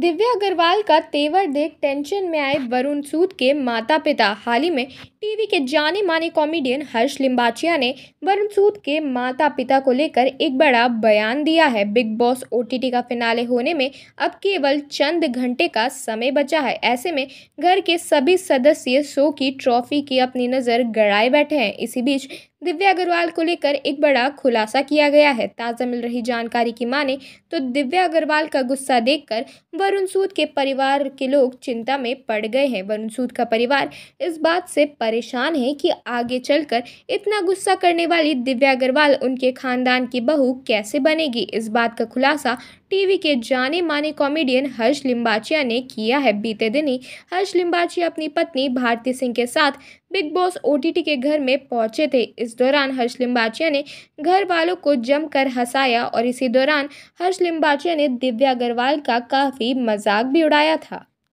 दिव्या अग्रवाल का तेवर देख टेंशन में आए वरुण सूद के माता पिता हाल ही में टीवी के जाने माने कॉमेडियन हर्ष लिम्बाचिया ने वरुण सूद के माता पिता को लेकर एक बड़ा बयान दिया है बिग बॉस ओटीटी का फिनाले होने में अब केवल चंद घंटे का समय बचा है ऐसे में घर के सभी सदस्य शो की ट्रॉफी की अपनी नज़र गड़ाए बैठे हैं इसी बीच दिव्या अग्रवाल को लेकर एक बड़ा खुलासा किया गया है ताज़ा मिल रही जानकारी की माने तो दिव्या अग्रवाल का गुस्सा देखकर वरुण सूद के परिवार के लोग चिंता में पड़ गए हैं वरुण सूद का परिवार इस बात से परेशान है कि आगे चलकर इतना गुस्सा करने वाली दिव्या अग्रवाल उनके खानदान की बहू कैसे बनेगी इस बात का खुलासा टीवी के जाने माने कॉमेडियन हर्ष लिम्बाचिया ने किया है बीते दिन ही हर्ष लिम्बाचिया अपनी पत्नी भारती सिंह के साथ बिग बॉस ओटीटी के घर में पहुंचे थे इस दौरान हर्ष लिम्बाचिया ने घर वालों को जमकर हंसाया और इसी दौरान हर्ष लिम्बाचिया ने दिव्या अग्रवाल का काफ़ी मजाक भी उड़ाया था